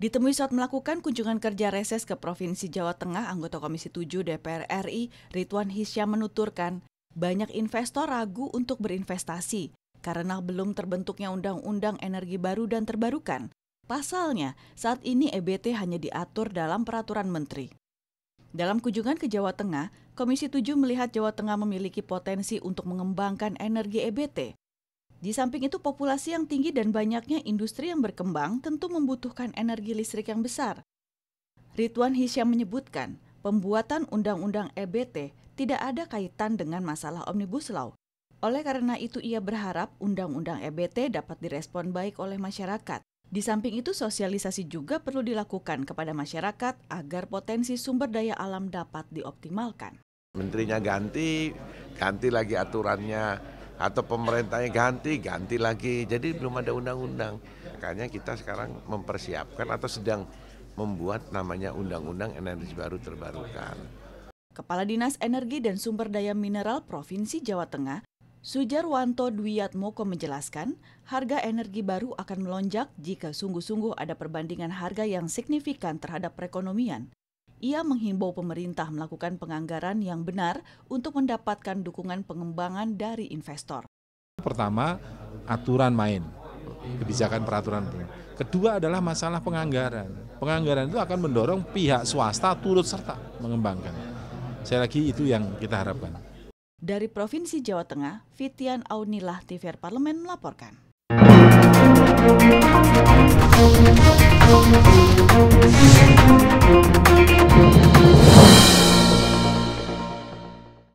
Ditemui saat melakukan kunjungan kerja reses ke Provinsi Jawa Tengah, anggota Komisi 7 DPR RI Ridwan Hisyam menuturkan, banyak investor ragu untuk berinvestasi karena belum terbentuknya Undang-Undang Energi Baru dan Terbarukan. Pasalnya, saat ini EBT hanya diatur dalam peraturan menteri. Dalam kunjungan ke Jawa Tengah, Komisi 7 melihat Jawa Tengah memiliki potensi untuk mengembangkan energi EBT. Di samping itu, populasi yang tinggi dan banyaknya industri yang berkembang tentu membutuhkan energi listrik yang besar. Ridwan Hisham menyebutkan, pembuatan Undang-Undang EBT tidak ada kaitan dengan masalah Omnibus Law. Oleh karena itu, ia berharap Undang-Undang EBT dapat direspon baik oleh masyarakat. Di samping itu, sosialisasi juga perlu dilakukan kepada masyarakat agar potensi sumber daya alam dapat dioptimalkan. Menterinya ganti, ganti lagi aturannya, atau pemerintahnya ganti, ganti lagi. Jadi belum ada undang-undang. Makanya kita sekarang mempersiapkan atau sedang membuat namanya Undang-Undang Energi Baru Terbarukan. Kepala Dinas Energi dan Sumber Daya Mineral Provinsi Jawa Tengah Sujarwanto Dwiatmoko menjelaskan, harga energi baru akan melonjak jika sungguh-sungguh ada perbandingan harga yang signifikan terhadap perekonomian. Ia menghimbau pemerintah melakukan penganggaran yang benar untuk mendapatkan dukungan pengembangan dari investor. Pertama, aturan main, kebijakan peraturan. Kedua adalah masalah penganggaran. Penganggaran itu akan mendorong pihak swasta turut serta mengembangkan. Saya lagi itu yang kita harapkan. Dari Provinsi Jawa Tengah, Fitian Aunilah TVR Parlemen melaporkan.